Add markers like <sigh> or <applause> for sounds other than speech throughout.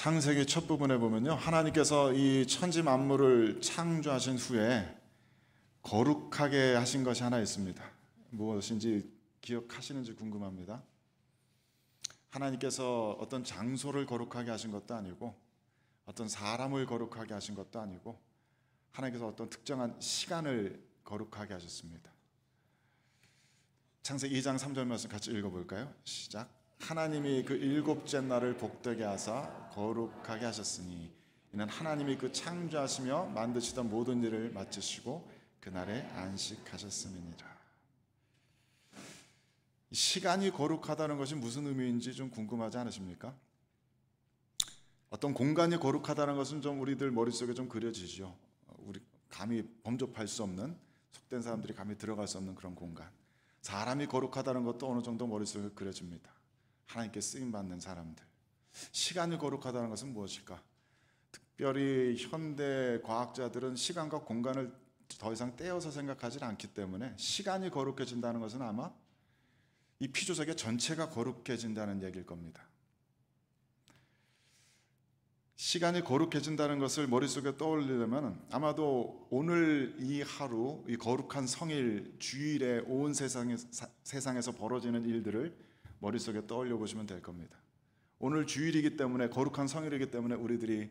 창세기 첫 부분에 보면요. 하나님께서 이 천지 만물을 창조하신 후에 거룩하게 하신 것이 하나 있습니다. 무엇인지 기억하시는지 궁금합니다. 하나님께서 어떤 장소를 거룩하게 하신 것도 아니고 어떤 사람을 거룩하게 하신 것도 아니고 하나님께서 어떤 특정한 시간을 거룩하게 하셨습니다. 창세기 2장 3절 말씀 같이 읽어볼까요? 시작. 하나님이 그 일곱째 날을 복되게 하사 거룩하게 하셨으니 이는 하나님이 그 창조하시며 만드시던 모든 일을 마치시고 그날에 안식하셨음이니라. 시간이 거룩하다는 것이 무슨 의미인지 좀 궁금하지 않으십니까? 어떤 공간이 거룩하다는 것은 좀 우리들 머릿속에 좀 그려지죠. 우리 감히 범접할 수 없는 속된 사람들이 감히 들어갈 수 없는 그런 공간. 사람이 거룩하다는 것도 어느 정도 머릿속에 그려집니다. 하나님께 쓰임 받는 사람들. 시간을 거룩하다는 것은 무엇일까? 특별히 현대 과학자들은 시간과 공간을 더 이상 떼어서 생각하지 않기 때문에 시간이 거룩해진다는 것은 아마 이 피조세계 전체가 거룩해진다는 얘기일 겁니다. 시간이 거룩해진다는 것을 머릿속에 떠올리려면 아마도 오늘 이 하루, 이 거룩한 성일, 주일에 온 세상에, 세상에서 벌어지는 일들을 머릿속에 떠올려 보시면 될 겁니다. 오늘 주일이기 때문에 거룩한 성일이기 때문에 우리들이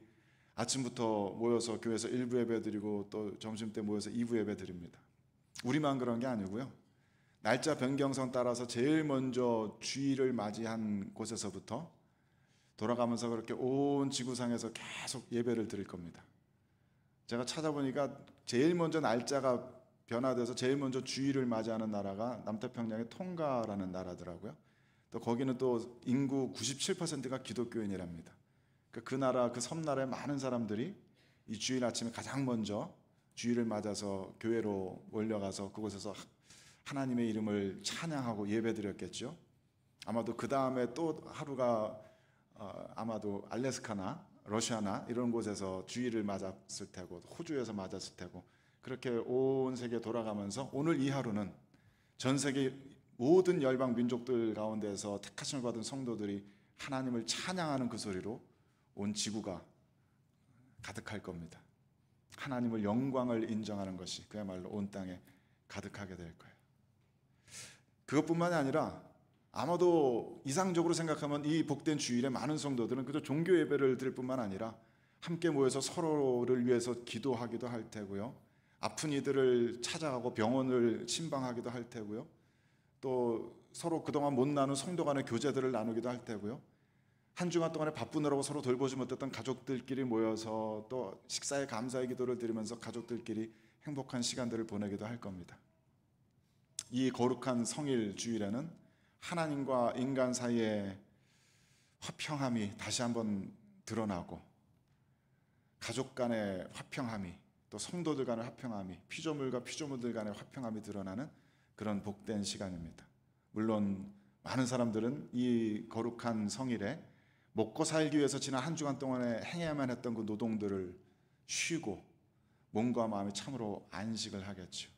아침부터 모여서 교회에서 1부 예배 드리고 또 점심 때 모여서 2부 예배 드립니다. 우리만 그런 게 아니고요. 날짜 변경선 따라서 제일 먼저 주일을 맞이한 곳에서부터 돌아가면서 그렇게 온 지구상에서 계속 예배를 드릴 겁니다. 제가 찾아보니까 제일 먼저 날짜가 변화돼서 제일 먼저 주일을 맞이하는 나라가 남태평양의 통가라는 나라더라고요. 또 거기는 또 인구 97%가 기독교인이랍니다. 그러니까 그 나라 그 섬나라의 많은 사람들이 이 주일 아침에 가장 먼저 주일을 맞아서 교회로 몰려가서 그곳에서 하나님의 이름을 찬양하고 예배드렸겠죠. 아마도 그 다음에 또 하루가 어, 아마도 알래스카나 러시아나 이런 곳에서 주일을 맞았을 테고 호주에서 맞았을 테고 그렇게 온 세계 돌아가면서 오늘 이 하루는 전 세계 모든 열방 민족들 가운데서 택하심을 받은 성도들이 하나님을 찬양하는 그 소리로 온 지구가 가득할 겁니다. 하나님을 영광을 인정하는 것이 그야말로 온 땅에 가득하게 될 거예요. 그것뿐만이 아니라 아마도 이상적으로 생각하면 이 복된 주일에 많은 성도들은 그저 종교 예배를 드릴 뿐만 아니라 함께 모여서 서로를 위해서 기도하기도 할 테고요. 아픈 이들을 찾아가고 병원을 신방하기도 할 테고요. 또 서로 그동안 못 나눈 성도 간의 교제들을 나누기도 할 때고요. 한 주간 동안에 바쁘느라고 서로 돌보지 못했던 가족들끼리 모여서 또 식사에 감사의 기도를 드리면서 가족들끼리 행복한 시간들을 보내기도 할 겁니다. 이 거룩한 성일 주일에는 하나님과 인간 사이의 화평함이 다시 한번 드러나고 가족 간의 화평함이 또 성도들 간의 화평함이 피조물과 피조물들 간의 화평함이 드러나는 그런 복된 시간입니다. 물론 많은 사람들은 이 거룩한 성일에 먹고 살기 위해서 지난 한 주간 동안에 행해야만 했던 그 노동들을 쉬고 몸과 마음이 참으로 안식을 하겠죠.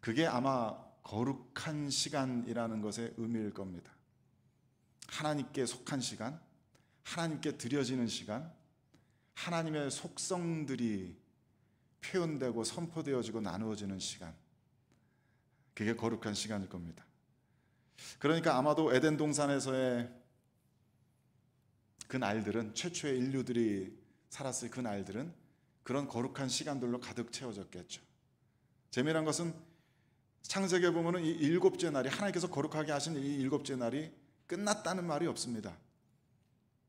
그게 아마 거룩한 시간이라는 것의 의미일 겁니다. 하나님께 속한 시간, 하나님께 드려지는 시간, 하나님의 속성들이 표현되고 선포되어지고 나누어지는 시간. 그게 거룩한 시간일 겁니다. 그러니까 아마도 에덴 동산에서의 그 날들은 최초의 인류들이 살았을 그 날들은 그런 거룩한 시간들로 가득 채워졌겠죠. 재미난 것은 창세기에 보면이 일곱째 날이 하나님께서 거룩하게 하신 이 일곱째 날이 끝났다는 말이 없습니다.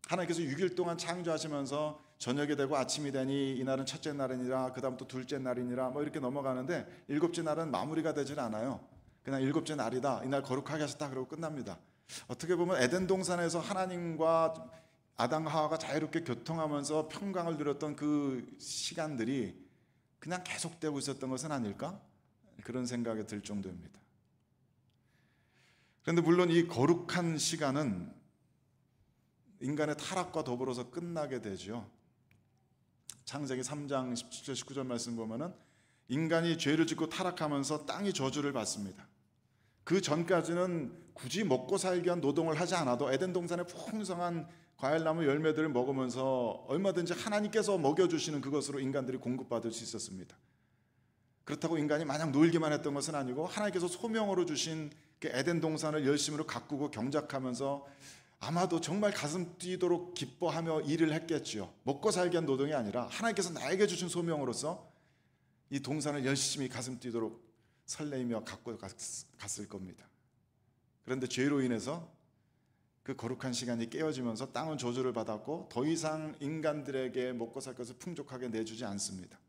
하나님께서 6일 동안 창조하시면서 저녁이 되고 아침이 되니 이날은 첫째 날이니라 그다음부터 둘째 날이니라 뭐 이렇게 넘어가는데 일곱째 날은 마무리가 되질 않아요. 그냥 일곱째 날이다. 이날 거룩하게 하셨다 그러고 끝납니다. 어떻게 보면 에덴 동산에서 하나님과 아담 하와가 자유롭게 교통하면서 평강을 누렸던 그 시간들이 그냥 계속되고 있었던 것은 아닐까? 그런 생각이 들 정도입니다. 그런데 물론 이 거룩한 시간은 인간의 타락과 더불어서 끝나게 되죠. 창세기 3장 17절 19절 말씀 보면은 인간이 죄를 짓고 타락하면서 땅이 저주를 받습니다. 그 전까지는 굳이 먹고 살기 위한 노동을 하지 않아도 에덴 동산의 풍성한 과일나무 열매들을 먹으면서 얼마든지 하나님께서 먹여주시는 그것으로 인간들이 공급받을 수 있었습니다. 그렇다고 인간이 마냥 놀기만 했던 것은 아니고 하나님께서 소명으로 주신 그 에덴 동산을 열심으 가꾸고 경작하면서 아마도 정말 가슴 뛰도록 기뻐하며 일을 했겠지요. 먹고 살게 한 노동이 아니라 하나님께서 나에게 주신 소명으로서 이 동산을 열심히 가슴 뛰도록 설레이며 갖고 갔을 겁니다. 그런데 죄로 인해서 그 거룩한 시간이 깨어지면서 땅은 저주를 받았고 더 이상 인간들에게 먹고 살 것을 풍족하게 내주지 않습니다.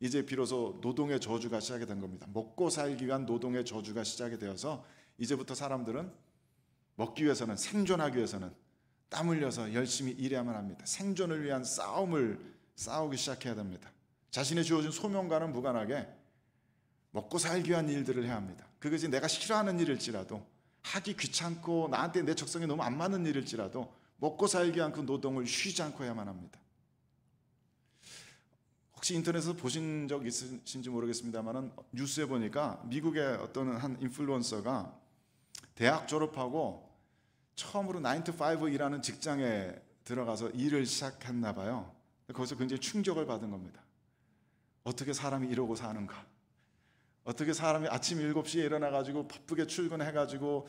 이제 비로소 노동의 저주가 시작이 된 겁니다. 먹고 살기 위한 노동의 저주가 시작이 되어서 이제부터 사람들은 먹기 위해서는 생존하기 위해서는 땀 흘려서 열심히 일해야만 합니다. 생존을 위한 싸움을 싸우기 시작해야 됩니다. 자신의 주어진 소명과는 무관하게 먹고 살기 위한 일들을 해야 합니다. 그것이 내가 싫어하는 일일지라도 하기 귀찮고 나한테 내 적성에 너무 안 맞는 일일지라도 먹고 살기 위한 그 노동을 쉬지 않고 해야만 합니다. 혹시 인터넷에서 보신 적 있으신지 모르겠습니다만은 뉴스에 보니까 미국의 어떤 한 인플루언서가 대학 졸업하고 처음으로 9 to 5 일하는 직장에 들어가서 일을 시작했나 봐요. 거기서 굉장히 충격을 받은 겁니다. 어떻게 사람이 이러고 사는가? 어떻게 사람이 아침 7시에 일어나가지고 바쁘게 출근해가지고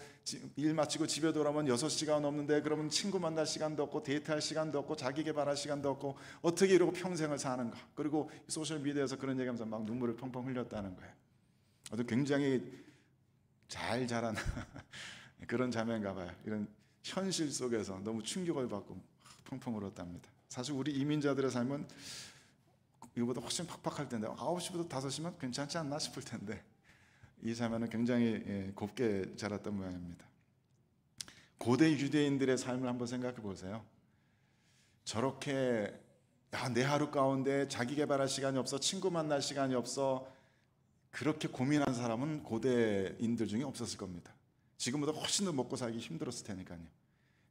일 마치고 집에 돌아오면 6시간 넘는데 그러면 친구 만날 시간도 없고 데이트할 시간도 없고 자기 개발할 시간도 없고 어떻게 이러고 평생을 사는가. 그리고 소셜미디어에서 그런 얘기하면서 막 눈물을 펑펑 흘렸다는 거예요. 굉장히 잘 자란 <laughs> 그런 자매인가 봐요. 이런 현실 속에서 너무 충격을 받고 펑펑 울었답니다. 사실 우리 이민자들의 삶은 이거보다 훨씬 팍팍할 텐데 9시부터 5시면 괜찮지 않나 싶을 텐데 이 자매는 굉장히 예, 곱게 자랐던 모양입니다. 고대 유대인들의 삶을 한번 생각해 보세요. 저렇게 야, 내 하루 가운데 자기 개발할 시간이 없어 친구 만날 시간이 없어 그렇게 고민한 사람은 고대인들 중에 없었을 겁니다. 지금보다 훨씬 더 먹고 살기 힘들었을 테니까요.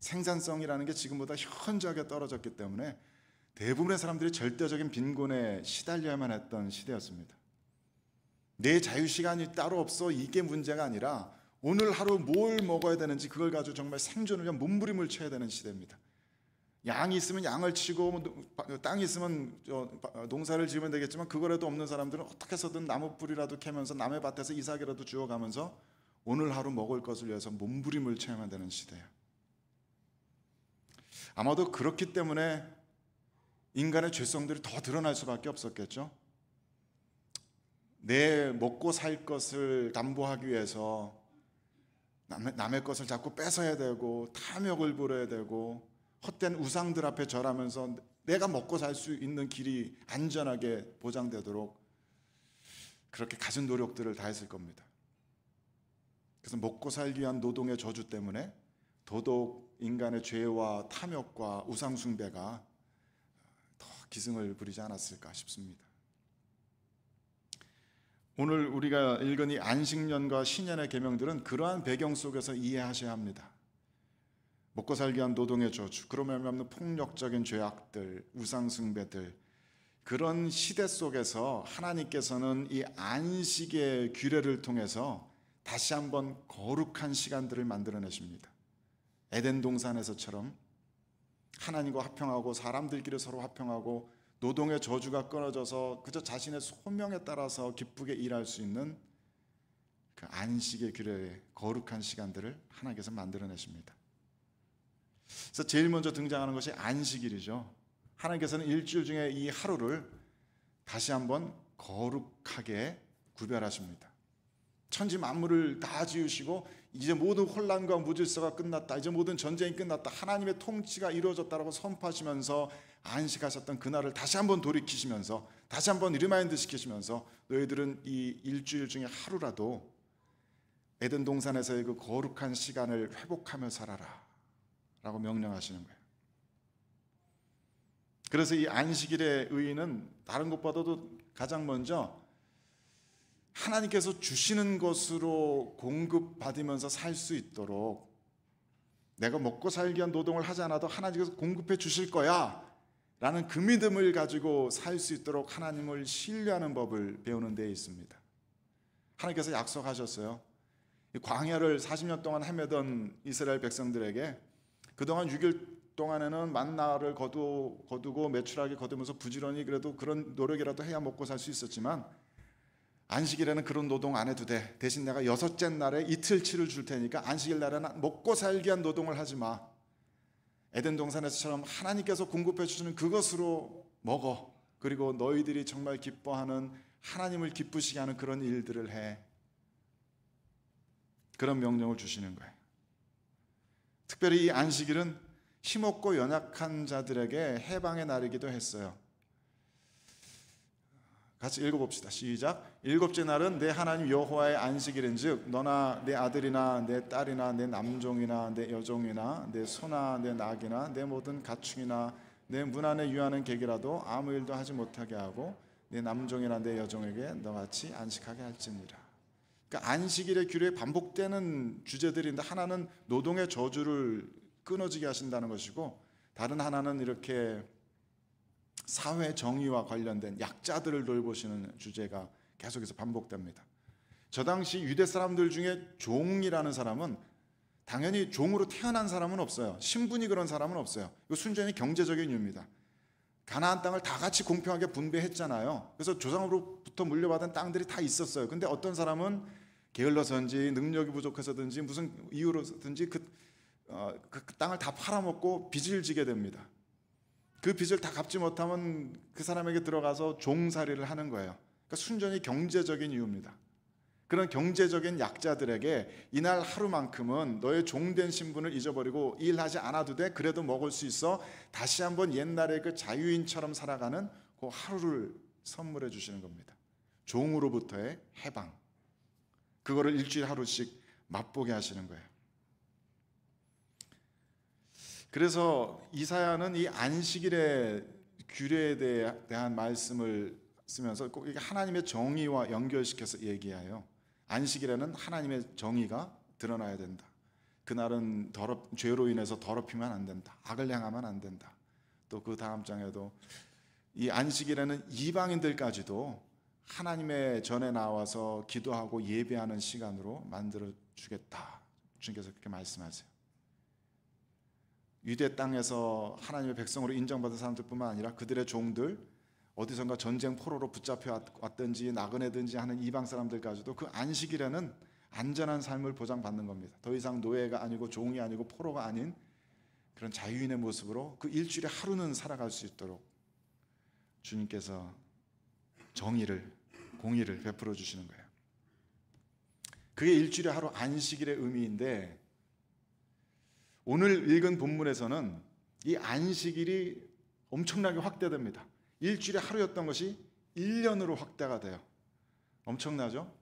생산성이라는 게 지금보다 현저하게 떨어졌기 때문에 대부분의 사람들이 절대적인 빈곤에 시달려야만 했던 시대였습니다. 내 자유 시간이 따로 없어 이게 문제가 아니라 오늘 하루 뭘 먹어야 되는지 그걸 가지고 정말 생존을 위한 몸부림을 쳐야 되는 시대입니다. 양이 있으면 양을 치고 뭐 땅이 있으면 어, 농사를 지으면 되겠지만 그거라도 없는 사람들은 어떻게 해서든 나무 뿌리라도 캐면서 남의 밭에서 이삭이라도 주워 가면서 오늘 하루 먹을 것을 위해서 몸부림을 쳐야만 되는 시대예요. 아마도 그렇기 때문에 인간의 죄성들이 더 드러날 수밖에 없었겠죠. 내 먹고 살 것을 담보하기 위해서 남의, 남의 것을 자꾸 뺏어야 되고 탐욕을 부려야 되고 헛된 우상들 앞에 절하면서 내가 먹고 살 수 있는 길이 안전하게 보장되도록 그렇게 가진 노력들을 다 했을 겁니다. 그래서 먹고 살기 위한 노동의 저주 때문에 도덕 인간의 죄와 탐욕과 우상숭배가 더 기승을 부리지 않았을까 싶습니다. 오늘 우리가 읽은 이 안식년과 신년의 계명들은 그러한 배경 속에서 이해하셔야 합니다. 먹고 살기 위한 노동의 저주, 그로 말미암는 폭력적인 죄악들, 우상 숭배들 그런 시대 속에서 하나님께서는 이 안식의 규례를 통해서 다시 한번 거룩한 시간들을 만들어내십니다. 에덴 동산에서처럼 하나님과 화평하고 사람들끼리 서로 화평하고 노동의 저주가 끊어져서 그저 자신의 소명에 따라서 기쁘게 일할 수 있는 그 안식의 규례의 거룩한 시간들을 하나님께서 만들어내십니다. 그래서 제일 먼저 등장하는 것이 안식일이죠. 하나님께서는 일주일 중에 이 하루를 다시 한번 거룩하게 구별하십니다. 천지 만물을 다 지으시고 이제 모든 혼란과 무질서가 끝났다. 이제 모든 전쟁이 끝났다. 하나님의 통치가 이루어졌다라고 선포하시면서 안식하셨던 그날을 다시 한번 돌이키시면서 다시 한번 리마인드 시키시면서 너희들은 이 일주일 중에 하루라도 에덴 동산에서의 그 거룩한 시간을 회복하며 살아라. 라고 명령하시는 거예요. 그래서 이 안식일의 의의는 다른 것보다도 가장 먼저 하나님께서 주시는 것으로 공급받으면서 살 수 있도록 내가 먹고 살기 위한 노동을 하지 않아도 하나님께서 공급해 주실 거야 라는 그 믿음을 가지고 살 수 있도록 하나님을 신뢰하는 법을 배우는 데 있습니다. 하나님께서 약속하셨어요. 광야를 40년 동안 헤매던 이스라엘 백성들에게 그동안 6일 동안에는 만나를 거두, 거두고 매출하게 거두면서 부지런히 그래도 그런 노력이라도 해야 먹고 살 수 있었지만 안식일에는 그런 노동 안 해도 돼. 대신 내가 여섯째 날에 이틀치를 줄 테니까 안식일 날에는 먹고 살기 위한 노동을 하지 마. 에덴 동산에서처럼 하나님께서 공급해 주시는 그것으로 먹어. 그리고 너희들이 정말 기뻐하는 하나님을 기쁘시게 하는 그런 일들을 해. 그런 명령을 주시는 거예요. 특별히 이 안식일은 힘없고 연약한 자들에게 해방의 날이기도 했어요. 같이 읽어봅시다. 시작. 일곱째 날은 내 하나님 여호와의 안식일인즉 너나 내 아들이나 내 딸이나 내 남종이나 내 여종이나 내 소나 내 낙이나 내 모든 가축이나 내문 안에 유하는 객이라도 아무 일도 하지 못하게 하고 내 남종이나 내 여종에게 너같이 안식하게 할지니라. 그러니까 안식일의 규례 반복되는 주제들인데 하나는 노동의 저주를 끊어지게 하신다는 것이고 다른 하나는 이렇게 사회 정의와 관련된 약자들을 돌보시는 주제가 계속해서 반복됩니다. 저 당시 유대 사람들 중에 종이라는 사람은 당연히 종으로 태어난 사람은 없어요. 신분이 그런 사람은 없어요. 이거 순전히 경제적인 이유입니다. 가나안 땅을 다 같이 공평하게 분배했잖아요. 그래서 조상으로부터 물려받은 땅들이 다 있었어요. 근데 어떤 사람은 게을러서든지 능력이 부족해서든지 무슨 이유로든지 그, 어, 그 땅을 다 팔아먹고 빚을 지게 됩니다. 그 빚을 다 갚지 못하면 그 사람에게 들어가서 종살이를 하는 거예요. 그러니까 순전히 경제적인 이유입니다. 그런 경제적인 약자들에게 이날 하루만큼은 너의 종된 신분을 잊어버리고 일하지 않아도 돼 그래도 먹을 수 있어 다시 한번 옛날에 그 자유인처럼 살아가는 그 하루를 선물해 주시는 겁니다. 종으로부터의 해방. 그거를 일주일 하루씩 맛보게 하시는 거예요. 그래서 이사야는 이 안식일의 규례에 대한 말씀을 쓰면서 꼭 이게 하나님의 정의와 연결시켜서 얘기해요. 안식일에는 하나님의 정의가 드러나야 된다. 그날은 더럽 죄로 인해서 더럽히면 안 된다. 악을 향하면 안 된다. 또 그 다음 장에도 이 안식일에는 이방인들까지도 하나님의 전에 나와서 기도하고 예배하는 시간으로 만들어 주겠다. 주님께서 그렇게 말씀하세요. 유대 땅에서 하나님의 백성으로 인정받은 사람들뿐만 아니라 그들의 종들 어디선가 전쟁 포로로 붙잡혀 왔든지 나그네든지 하는 이방 사람들까지도 그 안식이라는 안전한 삶을 보장받는 겁니다. 더 이상 노예가 아니고 종이 아니고 포로가 아닌 그런 자유인의 모습으로 그 일주일에 하루는 살아갈 수 있도록 주님께서 정의를, 공의를 베풀어 주시는 거예요. 그게 일주일에 하루 안식일의 의미인데 오늘 읽은 본문에서는 이 안식일이 엄청나게 확대됩니다. 일주일에 하루였던 것이 1년으로 확대가 돼요. 엄청나죠?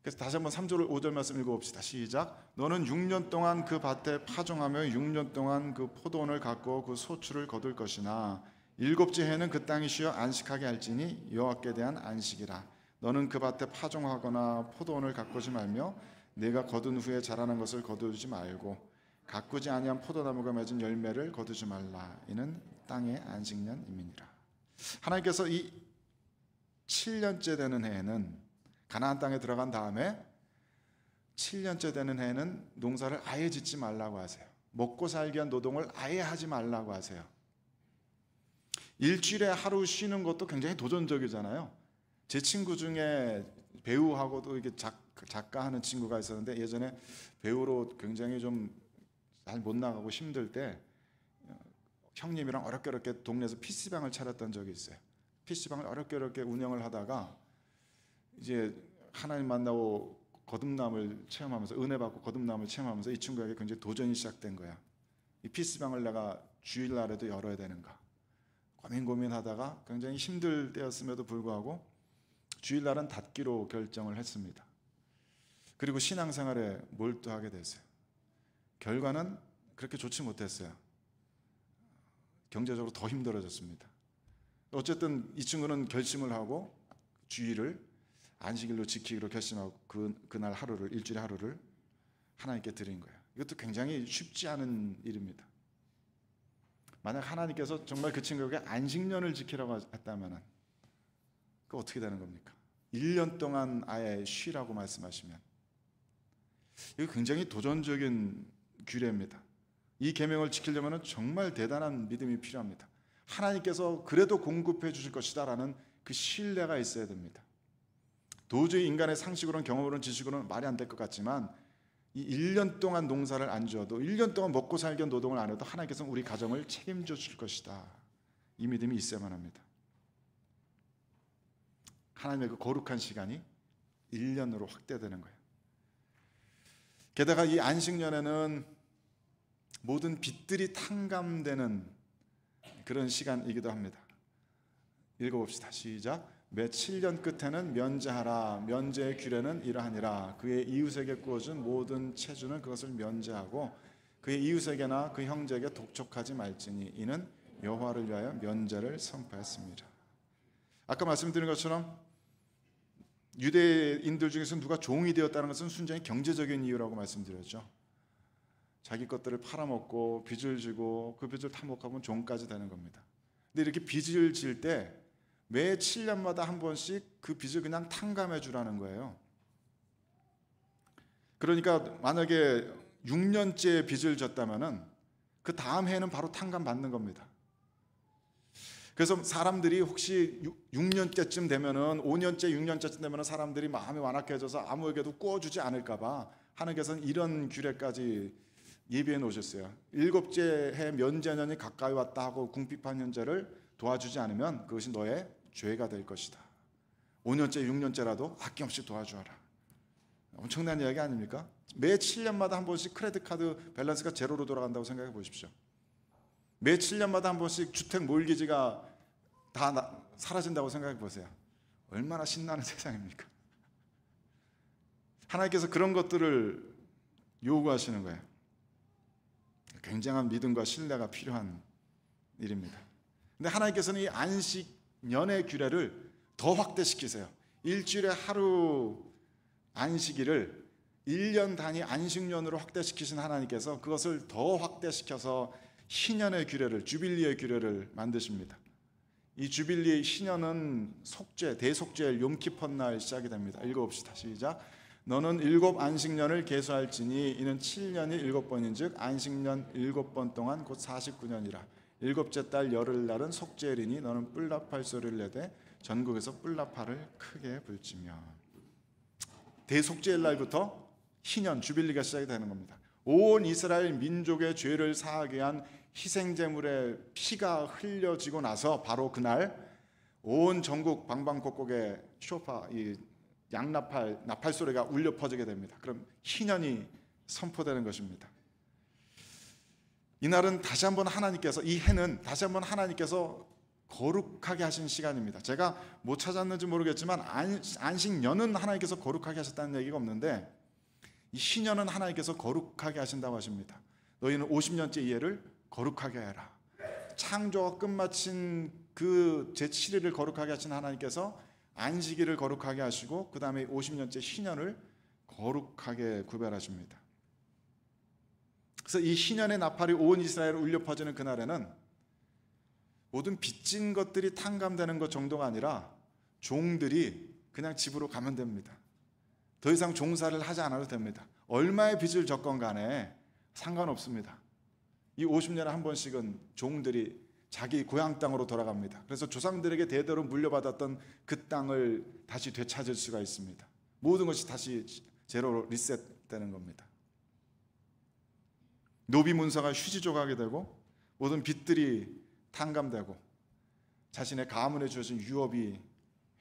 그래서 다시 한번 3절 5절 말씀 읽어봅시다. 시작. 너는 6년 동안 그 밭에 파종하며 6년 동안 그 포도원을 갖고 그 소출을 거둘 것이나 일곱째 해는 그 땅이 쉬어 안식하게 할지니 여호와께 대한 안식이라. 너는 그 밭에 파종하거나 포도원을 가꾸지 말며 내가 거둔 후에 자라는 것을 거두지 말고 가꾸지 아니한 포도나무가 맺은 열매를 거두지 말라. 이는 땅의 안식년임이니라. 하나님께서 이 7년째 되는 해에는 가나안 땅에 들어간 다음에 7년째 되는 해에는 농사를 아예 짓지 말라고 하세요. 먹고 살기 위한 노동을 아예 하지 말라고 하세요. 일주일에 하루 쉬는 것도 굉장히 도전적이잖아요. 제 친구 중에 배우하고도 이게 작, 가 하는 친구가 있었는데 예전에 배우로 굉장히 좀 잘 못 나가고 힘들 때 형님이랑 어렵게 어렵게 동네에서 PC방을 차렸던 적이 있어요. PC방을 어렵게 어렵게 운영을 하다가 이제 하나님 만나고 거듭남을 체험하면서 은혜 받고 거듭남을 체험하면서 이 친구에게 굉장히 도전이 시작된 거야. 이 PC방을 내가 주일날에도 열어야 되는가? 고민 고민하다가 굉장히 힘들 때였음에도 불구하고 주일날은 닫기로 결정을 했습니다. 그리고 신앙생활에 몰두하게 됐어요. 결과는 그렇게 좋지 못했어요. 경제적으로 더 힘들어졌습니다. 어쨌든 이 친구는 결심을 하고 주일을 안식일로 지키기로 결심하고 그, 그날 하루를 일주일 하루를 하나님께 드린 거예요. 이것도 굉장히 쉽지 않은 일입니다. 만약 하나님께서 정말 그 친구에게 안식년을 지키라고 했다면 그 어떻게 되는 겁니까? 1년 동안 아예 쉬라고 말씀하시면 이거 굉장히 도전적인 규례입니다. 이 계명을 지키려면 정말 대단한 믿음이 필요합니다. 하나님께서 그래도 공급해 주실 것이다라는 그 신뢰가 있어야 됩니다. 도저히 인간의 상식으로는 경험으로는 지식으로는 말이 안 될 것 같지만 이 1년 동안 농사를 안 지어도 1년 동안 먹고 살기 노동을 안 해도 하나님께서는 우리 가정을 책임져 줄 것이다. 이 믿음이 있어야만 합니다. 하나님의 그 거룩한 시간이 1년으로 확대되는 거예요. 게다가 이 안식년에는 모든 빛들이 탕감되는 그런 시간이기도 합니다. 읽어봅시다. 시작. 매 7년 끝에는 면제하라 면제의 규례는 이러하니라 그의 이웃에게 꾸어준 모든 체주는 그것을 면제하고 그의 이웃에게나 그 형제에게 독촉하지 말지니 이는 여호와를 위하여 면제를 선포했습니다. 아까 말씀드린 것처럼 유대인들 중에서 누가 종이 되었다는 것은 순전히 경제적인 이유라고 말씀드렸죠. 자기 것들을 팔아먹고 빚을 지고 그 빚을 탐욕하면 종까지 되는 겁니다. 근데 이렇게 빚을 질때 매 7년마다 한 번씩 그 빚을 그냥 탕감해 주라는 거예요. 그러니까 만약에 6년째 빚을 졌다면은 그 다음 해는 바로 탕감 받는 겁니다. 그래서 사람들이 혹시 6, 년째쯤 되면은 5년째, 6년째쯤 되면은 사람들이 마음이 완악해져서 아무에게도 꾸어주지 않을까봐 하는 것은 이런 규례까지 예비해 놓으셨어요. 일곱째 해 면제년이 가까이 왔다 하고 궁핍한 현재를 도와주지 않으면 그것이 너의 죄가 될 것이다. 5년째, 6년째라도 아낌없이 도와주어라. 엄청난 이야기 아닙니까? 매 7년마다 한 번씩 크레딧 카드 밸런스가 제로로 돌아간다고 생각해 보십시오. 매 7년마다 한 번씩 주택 몰기지가 다 나, 사라진다고 생각해 보세요. 얼마나 신나는 <laughs> 세상입니까? 하나님께서 그런 것들을 요구하시는 거예요. 굉장한 믿음과 신뢰가 필요한 일입니다. 근데 하나님께서는 이 안식 연의 규례를 더 확대시키세요. 일주일에 하루 안식일을 1년 단위 안식년으로 확대시키신 하나님께서 그것을 더 확대시켜서 희년의 규례를 주빌리의 규례를 만드십니다. 이 주빌리 희년은 속죄 대속죄일 용키펀 날 시작이 됩니다. 읽어봅시다. 시작. 너는 일곱 안식년을 계수할지니 이는 7년이 일곱 번인즉 안식년 일곱 번 동안 곧 49년이라. 일곱째 달 열흘날은 속죄일이니 너는 뿔나팔 소리를 내되 전국에서 뿔나팔을 크게 불치며 대속죄일 날부터 희년 주빌리가 시작이 되는 겁니다. 온 이스라엘 민족의 죄를 사하기 한 희생 제물의 피가 흘려지고 나서 바로 그날 온 전국 방방곡곡에 쇼파 이 양나팔 나팔 소리가 울려 퍼지게 됩니다. 그럼 희년이 선포되는 것입니다. 이날은 다시 한번 하나님께서 이 해는 다시 한번 하나님께서 거룩하게 하신 시간입니다. 제가 못 찾았는지 모르겠지만 안식년은 하나님께서 거룩하게 하셨다는 얘기가 없는데 이 신년은 하나님께서 거룩하게 하신다고 하십니다. 너희는 50년째 이 해를 거룩하게 해라. 창조가 끝마친 그 제7일을 거룩하게 하신 하나님께서 안식일을 거룩하게 하시고 그 다음에 50년째 신년을 거룩하게 구별하십니다. 그래서 이 희년의 나팔이 온 이스라엘을 울려 퍼지는 그날에는 모든 빚진 것들이 탕감되는 것 정도가 아니라 종들이 그냥 집으로 가면 됩니다. 더 이상 종사를 하지 않아도 됩니다. 얼마의 빚을 적건 간에 상관없습니다. 이 50년에 한 번씩은 종들이 자기 고향 땅으로 돌아갑니다. 그래서 조상들에게 대대로 물려받았던 그 땅을 다시 되찾을 수가 있습니다. 모든 것이 다시 제로 리셋되는 겁니다. 노비 문서가 휴지 조각이 되고 모든 빚들이 탕감되고 자신의 가문에 주어진 유업이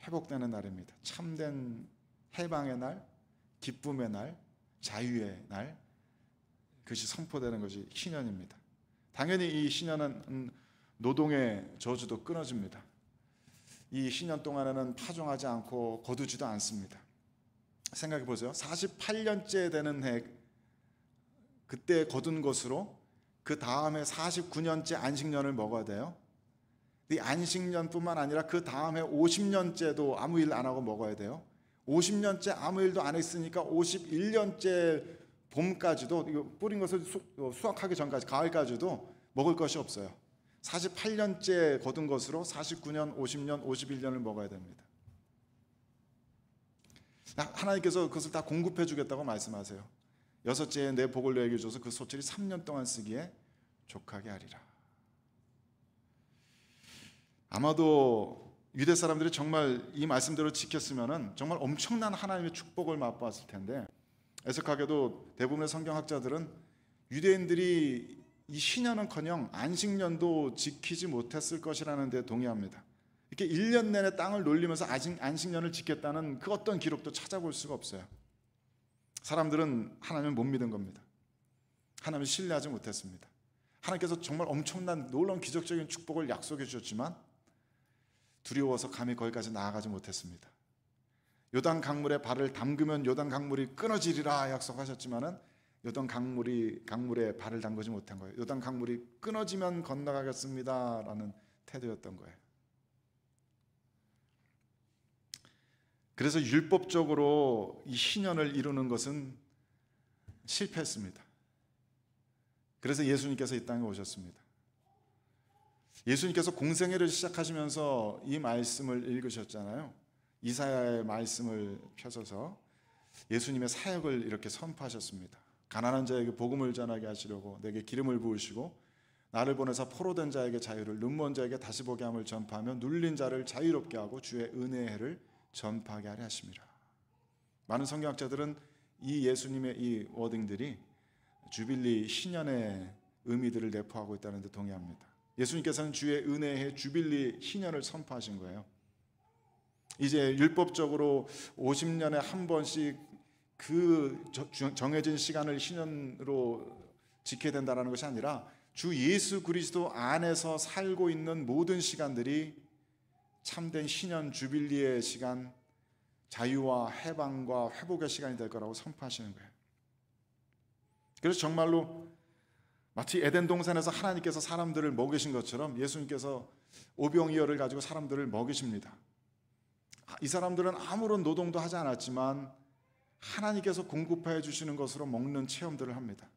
회복되는 날입니다. 참된 해방의 날, 기쁨의 날, 자유의 날 그것이 선포되는 것이 신년입니다. 당연히 이 신년은 노동의 저주도 끊어집니다. 이 신년 동안에는 파종하지 않고 거두지도 않습니다. 생각해 보세요. 48년째 되는 해 그때 거둔 것으로 그 다음에 49년째 안식년을 먹어야 돼요. 이 안식년뿐만 아니라 그 다음에 50년째도 아무 일 안 하고 먹어야 돼요. 50년째 아무 일도 안 했으니까 51년째 봄까지도 이거 뿌린 것을 수, 어, 수확하기 전까지 가을까지도 먹을 것이 없어요. 48년째 거둔 것으로 49년, 50년, 51년을 먹어야 됩니다. 하나님께서 그것을 다 공급해 주겠다고 말씀하세요. 여섯째 내 복을 내에게 줘서 그소철이 3년 동안 쓰기에 족하게 하리라. 아마도 유대 사람들이 정말 이 말씀대로 지켰으면은 정말 엄청난 하나님의 축복을 맛보았을 텐데 애석하게도 대부분의 성경학자들은 유대인들이 이 신년은커녕 안식년도 지키지 못했을 것이라는 데 동의합니다. 이렇게 1년 내내 땅을 놀리면서 안식년을 지켰다는 그 어떤 기록도 찾아볼 수가 없어요. 사람들은 하나님을 못 믿은 겁니다. 하나님을 신뢰하지 못했습니다. 하나님께서 정말 엄청난 놀라운 기적적인 축복을 약속해 주셨지만 두려워서 감히 거기까지 나아가지 못했습니다. 요단 강물에 발을 담그면 요단 강물이 끊어지리라 약속하셨지만은 요단 강물이 강물에 발을 담그지 못한 거예요. 요단 강물이 끊어지면 건너가겠습니다라는 태도였던 거예요. 그래서 율법적으로 이 신년을 이루는 것은 실패했습니다. 그래서 예수님께서 이 땅에 오셨습니다. 예수님께서 공생애를 시작하시면서 이 말씀을 읽으셨잖아요. 이사야의 말씀을 펴셔서 예수님의 사역을 이렇게 선포하셨습니다. 가난한 자에게 복음을 전하게 하시려고 내게 기름을 부으시고 나를 보내서 포로된 자에게 자유를 눈먼 자에게 다시 보게 함을 전파하며 눌린 자를 자유롭게 하고 주의 은혜를 전파하게 하려 하십니다. 많은 성경학자들은 이 예수님의 이 워딩들이 주빌리 신년의 의미들을 내포하고 있다는 데 동의합니다. 예수님께서는 주의 은혜의 주빌리 신년을 선포하신 거예요. 이제 율법적으로 50년에 한 번씩 그 정해진 시간을 신년으로 지켜야 된다는 것이 아니라 주 예수 그리스도 안에서 살고 있는 모든 시간들이 참된 신년 주빌리의 시간 자유와 해방과 회복의 시간이 될 거라고 선포하시는 거예요. 그래서 정말로 마치 에덴 동산에서 하나님께서 사람들을 먹이신 것처럼 예수님께서 오병이어를 가지고 사람들을 먹이십니다. 이 사람들은 아무런 노동도 하지 않았지만 하나님께서 공급해 주시는 것으로 먹는 체험들을 합니다.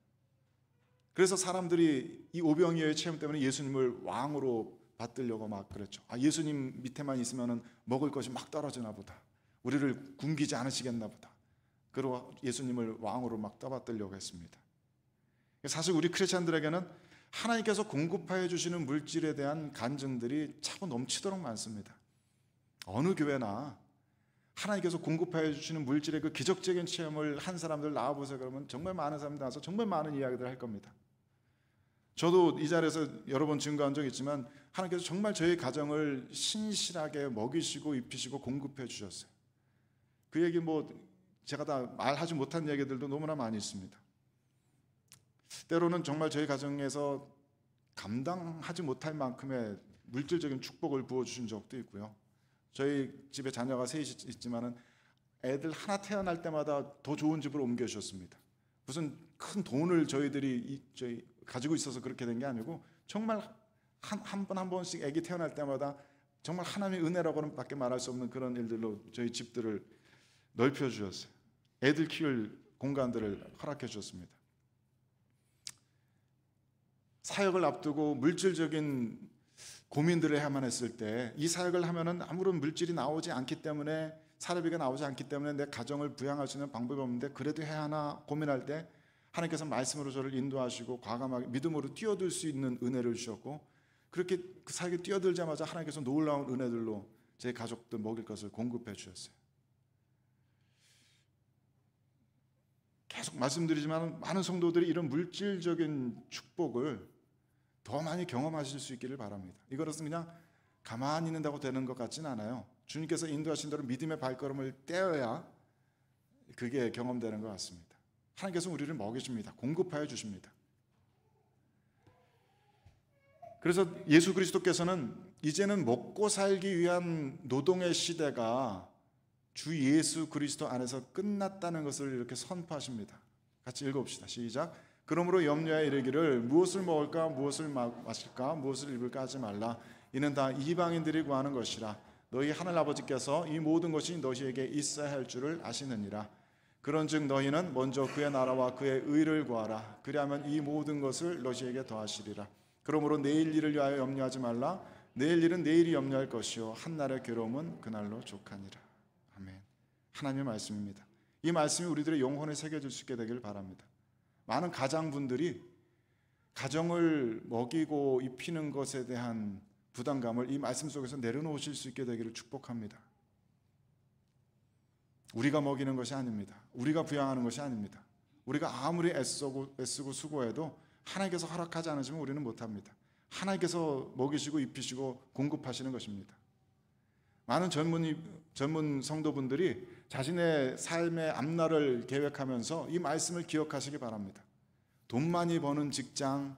그래서 사람들이 이 오병이어의 체험 때문에 예수님을 왕으로 받들려고 막 그랬죠. 아, 예수님 밑에만 있으면 먹을 것이 막 떨어지나 보다. 우리를 굶기지 않으시겠나 보다. 그러고 예수님을 왕으로 막 떠받들려고 했습니다. 사실 우리 크리스천들에게는 하나님께서 공급하여 주시는 물질에 대한 간증들이 차고 넘치도록 많습니다. 어느 교회나 하나님께서 공급하여 주시는 물질의 그 기적적인 체험을 한 사람들 나와보세요. 그러면 정말 많은 사람들 나와서 정말 많은 이야기들을 할 겁니다. 저도 이 자리에서 여러 번 증거한 적이 있지만 하나님께서 정말 저희 가정을 신실하게 먹이시고 입히시고 공급해 주셨어요. 그 얘기 뭐 제가 다 말하지 못한 얘기들도 너무나 많이 있습니다. 때로는 정말 저희 가정에서 감당하지 못할 만큼의 물질적인 축복을 부어 주신 적도 있고요. 저희 집에 자녀가 셋이 있지만은 애들 하나 태어날 때마다 더 좋은 집으로 옮겨 주셨습니다. 무슨 큰 돈을 저희들이 저희 가지고 있어서 그렇게 된 게 아니고 정말 한 번한 한 번씩 아기 태어날 때마다 정말 하나님의 은혜라고는 밖에 말할 수 없는 그런 일들로 저희 집들을 넓혀 주셨어요. 애들 키울 공간들을 허락해 주셨습니다. 사역을 앞두고 물질적인 고민들을 해야만 했을 때 이 사역을 하면은 아무런 물질이 나오지 않기 때문에 사례비가 나오지 않기 때문에 내 가정을 부양할 수 있는 방법이 없는데 그래도 해야 하나 고민할 때 하나님께서 말씀으로 저를 인도하시고 과감하게 믿음으로 뛰어들 수 있는 은혜를 주셨고 그렇게 그 사역에 뛰어들자마자 하나님께서 놀라운 은혜들로 제 가족들 먹일 것을 공급해 주셨어요. 계속 말씀드리지만 많은 성도들이 이런 물질적인 축복을 더 많이 경험하실 수 있기를 바랍니다. 이것은 그냥 가만히 있는다고 되는 것 같진 않아요. 주님께서 인도하신 대로 믿음의 발걸음을 떼어야 그게 경험되는 것 같습니다. 하나님께서 우리를 먹이십니다 공급하여 주십니다. 그래서 예수 그리스도께서는 이제는 먹고 살기 위한 노동의 시대가 주 예수 그리스도 안에서 끝났다는 것을 이렇게 선포하십니다. 같이 읽어봅시다. 시작. 그러므로 염려에 이르기를 무엇을 먹을까 무엇을 마실까 무엇을 입을까 하지 말라 이는 다 이방인들이 구하는 것이라 너희 하늘 아버지께서 이 모든 것이 너희에게 있어야 할 줄을 아시느니라 그런즉 너희는 먼저 그의 나라와 그의 의를 구하라. 그리하면 이 모든 것을 너희에게 더하시리라. 그러므로 내일 일을 위하여 염려하지 말라. 내일 일은 내일이 염려할 것이요 한 날의 괴로움은 그날로 족하니라. 아멘. 하나님의 말씀입니다. 이 말씀이 우리들의 영혼에 새겨질 수 있게 되길 바랍니다. 많은 가장분들이 가정을 먹이고 입히는 것에 대한 부담감을 이 말씀 속에서 내려놓으실 수 있게 되기를 축복합니다. 우리가 먹이는 것이 아닙니다. 우리가 부양하는 것이 아닙니다. 우리가 아무리 애쓰고, 애쓰고 수고해도 하나님께서 허락하지 않으시면 우리는 못합니다. 하나님께서 먹이시고 입히시고 공급하시는 것입니다. 많은 전문, 전문 성도분들이 자신의 삶의 앞날을 계획하면서 이 말씀을 기억하시기 바랍니다. 돈 많이 버는 직장,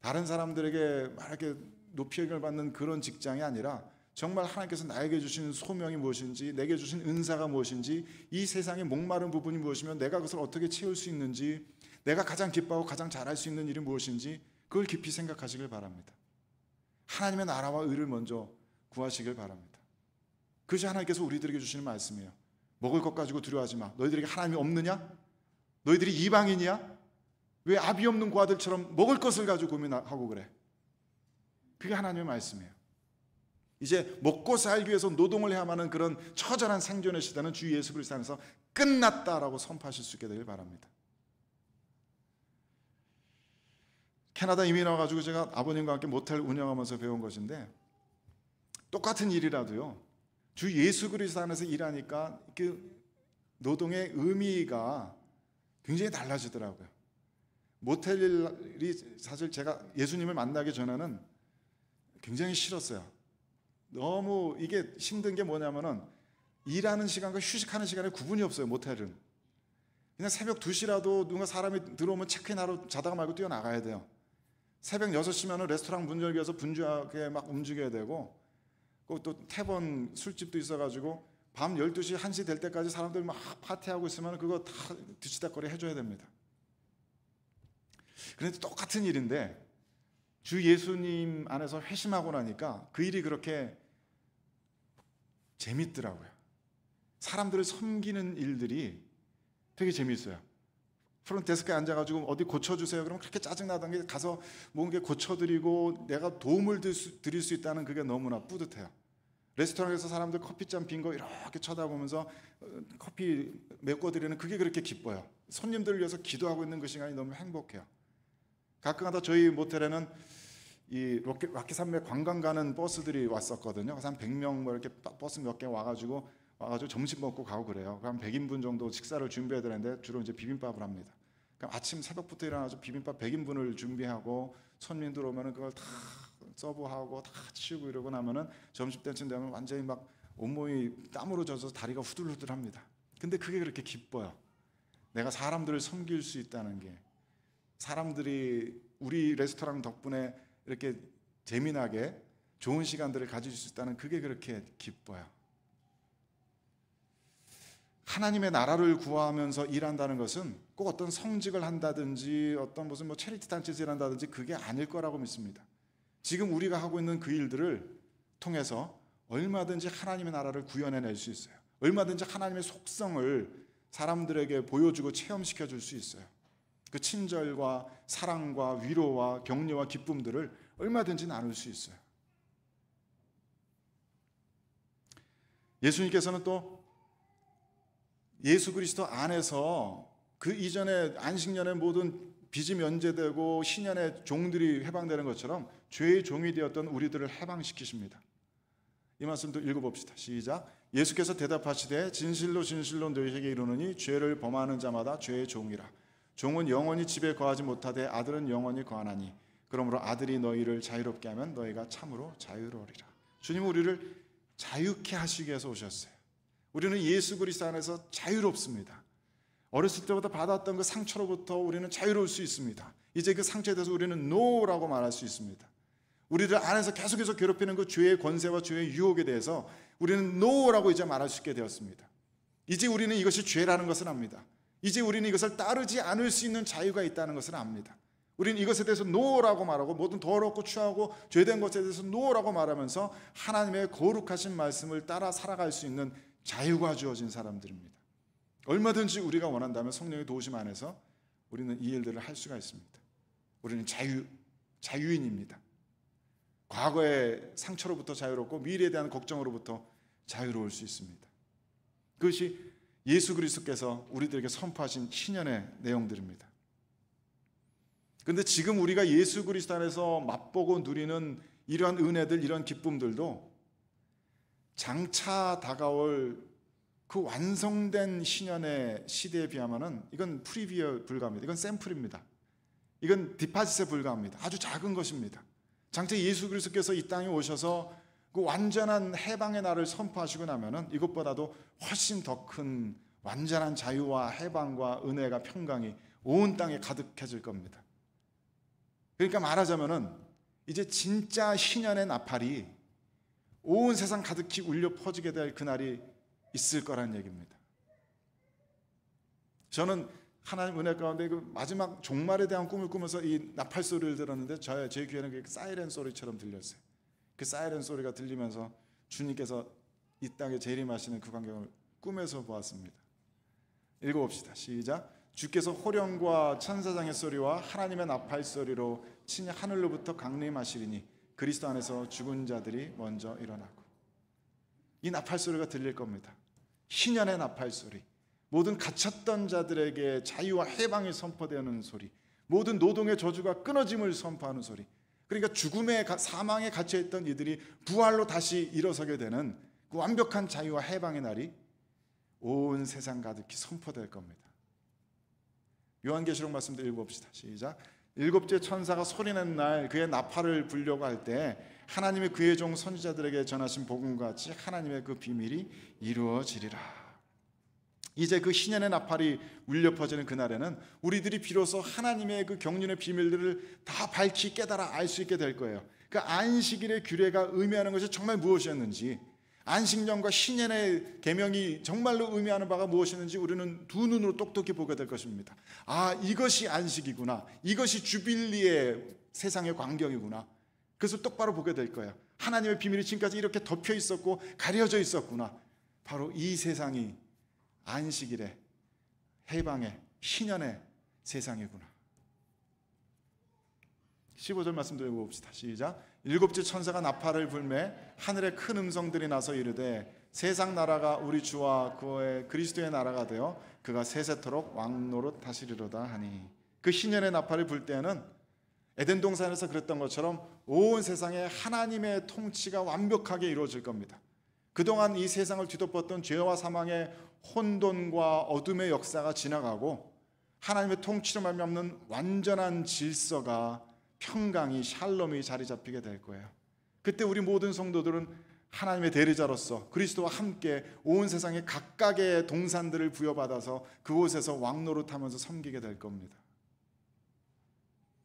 다른 사람들에게 이렇게 높이 여김 받는 그런 직장이 아니라 정말 하나님께서 나에게 주신 소명이 무엇인지, 내게 주신 은사가 무엇인지, 이 세상의 목마른 부분이 무엇이면 내가 그것을 어떻게 채울 수 있는지, 내가 가장 기뻐하고 가장 잘할 수 있는 일이 무엇인지 그걸 깊이 생각하시길 바랍니다. 하나님의 나라와 의를 먼저 구하시길 바랍니다. 그것이 하나님께서 우리들에게 주시는 말씀이에요. 먹을 것 가지고 두려워하지 마. 너희들에게 하나님이 없느냐? 너희들이 이방인이야? 왜 아비 없는 고아들처럼 먹을 것을 가지고 고민하고 그래? 그게 하나님의 말씀이에요. 이제 먹고 살기 위해서 노동을 해야 하는 그런 처절한 생존의 시대는 주 예수 그리스도 안에서 끝났다라고 선포하실 수 있게 되길 바랍니다. 캐나다 이민 와가지고 제가 아버님과 함께 모텔 운영하면서 배운 것인데 똑같은 일이라도요 주 예수 그리스도 안에서 일하니까 그 노동의 의미가 굉장히 달라지더라고요. 모텔이 사실 제가 예수님을 만나기 전에는 굉장히 싫었어요. 너무 이게 힘든 게 뭐냐면은 일하는 시간과 휴식하는 시간에 구분이 없어요, 모텔은. 그냥 새벽 2시라도 누가 사람이 들어오면 체크인하러 자다가 말고 뛰어나가야 돼요. 새벽 6시면은 레스토랑 문 열기 위해서 분주하게 막 움직여야 되고, 그 또 태번 술집도 있어가지고, 밤 12시, 1시 될 때까지 사람들 막 파티하고 있으면 그거 다 뒤치다거리 해줘야 됩니다. 그런데 똑같은 일인데, 주 예수님 안에서 회심하고 나니까 그 일이 그렇게 재밌더라고요. 사람들을 섬기는 일들이 되게 재미어요 프론데스크에 앉아가지고 어디 고쳐주세요. 그러 그렇게 짜증나던 게 가서 뭔가 고쳐드리고 내가 도움을 드릴 수 있다는 그게 너무나 뿌듯해요. 레스토랑에서 사람들 커피잔 빈 거 이렇게 쳐다보면서 어, 커피 메꿔드리는 그게 그렇게 기뻐요. 손님들을 위해서 기도하고 있는 그 시간이 너무 행복해요. 가끔가다 저희 모텔에는 이 로켓, 라키 산맥 관광 가는 버스들이 왔었거든요. 그래서 한 100명 뭐 이렇게 버스 몇 개 와가지고 와가지고 점심 먹고 가고 그래요. 그럼 100인분 정도 식사를 준비해야 되는데 주로 이제 비빔밥을 합니다. 그럼 아침 새벽부터 일어나서 비빔밥 100인분을 준비하고 손님들 어 오면은 그걸 다 서브하고 다 치우고 이러고 나면은 점심 때쯤 되면 완전히 막 온몸이 땀으로 젖어서 다리가 후들후들합니다. 근데 그게 그렇게 기뻐요. 내가 사람들을 섬길 수 있다는 게 사람들이 우리 레스토랑 덕분에 이렇게 재미나게 좋은 시간들을 가질 수 있다는 그게 그렇게 기뻐요. 하나님의 나라를 구하면서 일한다는 것은 꼭 어떤 성직을 한다든지 어떤 무슨 뭐 체리티 단체에서 일한다든지 그게 아닐 거라고 믿습니다. 지금 우리가 하고 있는 그 일들을 통해서 얼마든지 하나님의 나라를 구현해낼 수 있어요. 얼마든지 하나님의 속성을 사람들에게 보여주고 체험시켜 줄 수 있어요. 그 친절과 사랑과 위로와 격려와 기쁨들을 얼마든지 나눌 수 있어요. 예수님께서는 또 예수 그리스도 안에서 그 이전에 안식년의 모든 빚이 면제되고 신년의 종들이 해방되는 것처럼 죄의 종이 되었던 우리들을 해방시키십니다. 이 말씀도 읽어봅시다. 시작. 예수께서 대답하시되 진실로 진실로 너희에게 이르노니 죄를 범하는 자마다 죄의 종이라. 종은 영원히 집에 거하지 못하되 아들은 영원히 거하나니 그러므로 아들이 너희를 자유롭게 하면 너희가 참으로 자유로우리라. 주님 우리를 자유케 하시기 위해서 오셨어요. 우리는 예수 그리스도 안에서 자유롭습니다. 어렸을 때부터 받았던 그 상처로부터 우리는 자유로울 수 있습니다. 이제 그 상처에 대해서 우리는 노라고 말할 수 있습니다. 우리를 안에서 계속해서 괴롭히는 그 죄의 권세와 죄의 유혹에 대해서 우리는 노라고 이제 말할 수 있게 되었습니다. 이제 우리는 이것이 죄라는 것을 압니다. 이제 우리는 이것을 따르지 않을 수 있는 자유가 있다는 것을 압니다. 우리는 이것에 대해서 노라고 말하고 모든 더럽고 추하고 죄된 것에 대해서 노라고 말하면서 하나님의 거룩하신 말씀을 따라 살아갈 수 있는 자유가 주어진 사람들입니다. 얼마든지 우리가 원한다면 성령의 도우심 안에서 우리는 이 일들을 할 수가 있습니다. 우리는 자유 자유인입니다. 과거의 상처로부터 자유롭고 미래에 대한 걱정으로부터 자유로울 수 있습니다. 그것이 예수 그리스도께서 우리들에게 선포하신 신년의 내용들입니다. 근데 지금 우리가 예수 그리스도 안에서 맛보고 누리는 이러한 은혜들, 이런 기쁨들도 장차 다가올 그 완성된 신년의 시대에 비하면은 이건 프리뷰에 불과합니다. 이건 샘플입니다. 이건 디파짓에 불과합니다. 아주 작은 것입니다. 장차 예수 그리스도께서 이 땅에 오셔서 그 완전한 해방의 날을 선포하시고 나면은 이것보다도 훨씬 더 큰 완전한 자유와 해방과 은혜가 평강이 온 땅에 가득해질 겁니다. 그러니까 말하자면은 이제 진짜 신년의 나팔이 온 세상 가득히 울려 퍼지게 될 그날이 있을 거라는 얘기입니다. 저는 하나님 은혜 가운데 그 마지막 종말에 대한 꿈을 꾸면서 이 나팔 소리를 들었는데 저의 제 귀에는 사이렌 소리처럼 들렸어요. 그 사이렌 소리가 들리면서 주님께서 이 땅에 재림하시는 그 광경을 꿈에서 보았습니다. 읽어봅시다. 시작. 주께서 호령과 천사장의 소리와 하나님의 나팔 소리로 친히 하늘로부터 강림하시리니 그리스도 안에서 죽은 자들이 먼저 일어나고 이 나팔 소리가 들릴 겁니다. 희년의 나팔 소리, 모든 갇혔던 자들에게 자유와 해방이 선포되는 소리, 모든 노동의 저주가 끊어짐을 선포하는 소리, 그러니까 죽음의 사망에 갇혀 있던 이들이 부활로 다시 일어서게 되는 그 완벽한 자유와 해방의 날이 온 세상 가득히 선포될 겁니다. 요한계시록 말씀도 읽어봅시다. 시작. 일곱째 천사가 소리낸 날 그의 나팔을 불려고 할 때 하나님의 그의 종 선지자들에게 전하신 복음과 같이 하나님의 그 비밀이 이루어지리라. 이제 그신년의 나팔이 울려 퍼지는 그날에는 우리들이 비로소 하나님의 그 경륜의 비밀들을 다 밝히 깨달아 알 수 있게 될 거예요. 그 안식일의 규례가 의미하는 것이 정말 무엇이었는지 안식년과 신년의 계명이 정말로 의미하는 바가 무엇이었는지 우리는 두 눈으로 똑똑히 보게 될 것입니다. 아, 이것이 안식이구나. 이것이 주빌리의 세상의 광경이구나. 그래서 똑바로 보게 될 거예요. 하나님의 비밀이 지금까지 이렇게 덮여 있었고 가려져 있었구나. 바로 이 세상이 안식일에 해방에 희년의 세상이구나. 15절 말씀도 읽어봅시다. 시작. 일곱째 천사가 나팔을 불매 하늘에 큰 음성들이 나서 이르되 세상 나라가 우리 주와 그의 그리스도의 나라가 되어 그가 세세토록 왕노릇 다시리로다 하니 그 신년의 나팔을 불 때에는 에덴 동산에서 그랬던 것처럼 온 세상에 하나님의 통치가 완벽하게 이루어질 겁니다. 그동안 이 세상을 뒤덮었던 죄와 사망의 혼돈과 어둠의 역사가 지나가고 하나님의 통치로 말미암는 완전한 질서가 평강이 샬롬이 자리 잡히게 될 거예요. 그때 우리 모든 성도들은 하나님의 대리자로서 그리스도와 함께 온 세상의 각각의 동산들을 부여받아서 그곳에서 왕노로 타면서 섬기게 될 겁니다.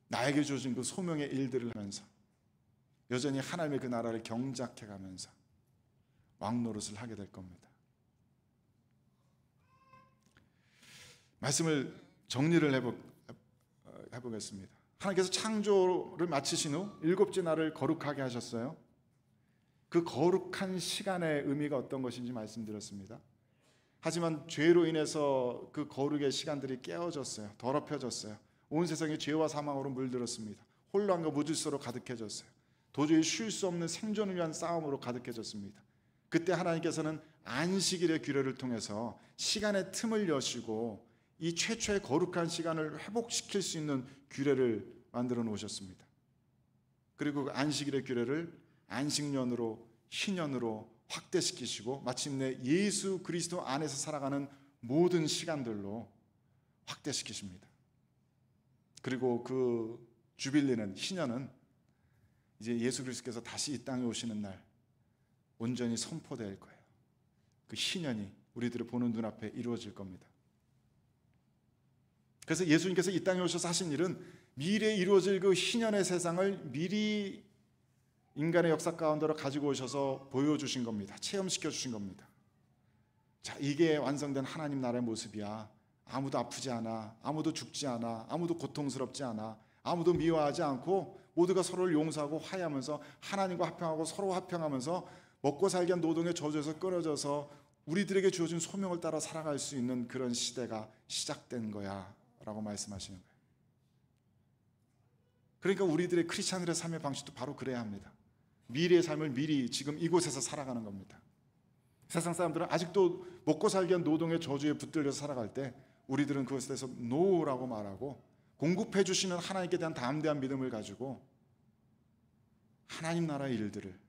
나에게 주어진 그 소명의 일들을 하면서 여전히 하나님의 그 나라를 경작해 가면서 왕 노릇을 하게 될 겁니다. 말씀을 정리를 해보, 해보겠습니다. 하나님께서 창조를 마치신 후 일곱째 날을 거룩하게 하셨어요. 그 거룩한 시간의 의미가 어떤 것인지 말씀드렸습니다. 하지만 죄로 인해서 그 거룩의 시간들이 깨어졌어요. 더럽혀졌어요. 온 세상이 죄와 사망으로 물들었습니다. 혼란과 무질서로 가득해졌어요. 도저히 쉴 수 없는 생존을 위한 싸움으로 가득해졌습니다. 그때 하나님께서는 안식일의 규례를 통해서 시간의 틈을 여시고 이 최초의 거룩한 시간을 회복시킬 수 있는 규례를 만들어 놓으셨습니다. 그리고 그 안식일의 규례를 안식년으로 희년으로 확대시키시고 마침내 예수 그리스도 안에서 살아가는 모든 시간들로 확대시키십니다. 그리고 그 주빌리는 희년은 이제 예수 그리스도께서 다시 이 땅에 오시는 날 온전히 선포될 거예요. 그 신년이 우리들을 보는 눈앞에 이루어질 겁니다. 그래서 예수님께서 이 땅에 오셔서 하신 일은 미래에 이루어질 그 신년의 세상을 미리 인간의 역사 가운데로 가지고 오셔서 보여주신 겁니다. 체험시켜 주신 겁니다. 자, 이게 완성된 하나님 나라의 모습이야. 아무도 아프지 않아. 아무도 죽지 않아. 아무도 고통스럽지 않아. 아무도 미워하지 않고 모두가 서로를 용서하고 화해하면서 하나님과 합평하고 서로 합평하면서 먹고 살기 위한 노동의 저주에서 끊어져서 우리들에게 주어진 소명을 따라 살아갈 수 있는 그런 시대가 시작된 거야 라고 말씀하시는 거예요. 그러니까 우리들의 크리스찬들의 삶의 방식도 바로 그래야 합니다. 미래의 삶을 미리 지금 이곳에서 살아가는 겁니다. 세상 사람들은 아직도 먹고 살기 위한 노동의 저주에 붙들려 살아갈 때 우리들은 그것에 대해서 노라고 말하고 공급해 주시는 하나님께 대한 담대한 믿음을 가지고 하나님 나라의 일들을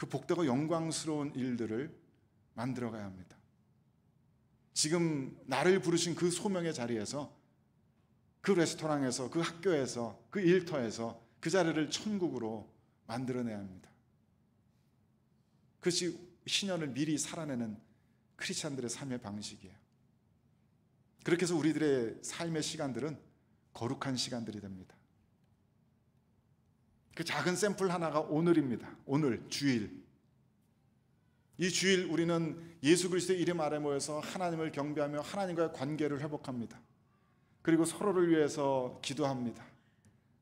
그 복되고 영광스러운 일들을 만들어 가야 합니다. 지금 나를 부르신 그 소명의 자리에서 그 레스토랑에서 그 학교에서 그 일터에서 그 자리를 천국으로 만들어내야 합니다. 그것이 신년을 미리 살아내는 크리스찬들의 삶의 방식이에요. 그렇게 해서 우리들의 삶의 시간들은 거룩한 시간들이 됩니다. 그 작은 샘플 하나가 오늘입니다. 오늘 주일. 이 주일 우리는 예수 그리스도의 이름 아래 모여서 하나님을 경배하며 하나님과의 관계를 회복합니다. 그리고 서로를 위해서 기도합니다.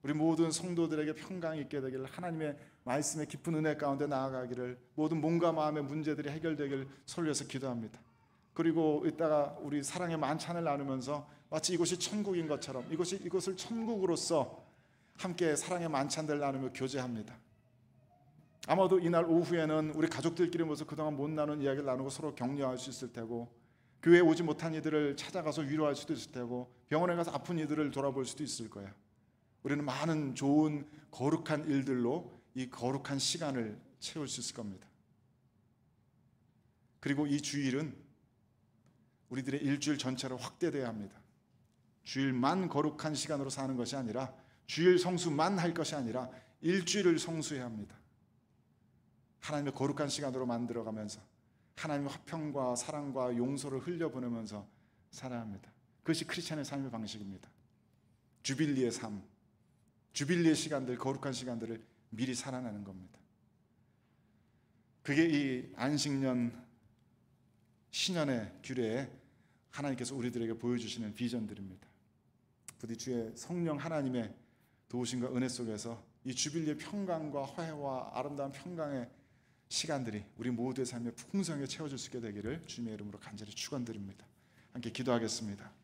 우리 모든 성도들에게 평강이 있게 되기를 하나님의 말씀에 깊은 은혜 가운데 나아가기를 모든 몸과 마음의 문제들이 해결되길 설위해서 기도합니다. 그리고 이따가 우리 사랑의 만찬을 나누면서 마치 이곳이 천국인 것처럼 이곳이 이곳을 천국으로서 함께 사랑의 만찬들 나누며 교제합니다. 아마도 이날 오후에는 우리 가족들끼리 모여서 그동안 못 나눈 이야기를 나누고 서로 격려할 수 있을 테고 교회 오지 못한 이들을 찾아가서 위로할 수도 있을 테고 병원에 가서 아픈 이들을 돌아볼 수도 있을 거야. 우리는 많은 좋은 거룩한 일들로 이 거룩한 시간을 채울 수 있을 겁니다. 그리고 이 주일은 우리들의 일주일 전체로 확대돼야 합니다. 주일만 거룩한 시간으로 사는 것이 아니라 주일 성수만 할 것이 아니라 일주일을 성수해야 합니다. 하나님의 거룩한 시간으로 만들어가면서 하나님의 화평과 사랑과 용서를 흘려보내면서 살아야 합니다. 그것이 크리스찬의 삶의 방식입니다. 주빌리의 삶, 주빌리의 시간들, 거룩한 시간들을 미리 살아나는 겁니다. 그게 이 안식년 신년의 규례에 하나님께서 우리들에게 보여주시는 비전들입니다. 부디 주의 성령 하나님의 도우심과 은혜 속에서 이 주빌리의 평강과 화해와 아름다운 평강의 시간들이 우리 모두의 삶에 풍성하게 채워질 수 있게 되기를 주님의 이름으로 간절히 축원드립니다. 함께 기도하겠습니다.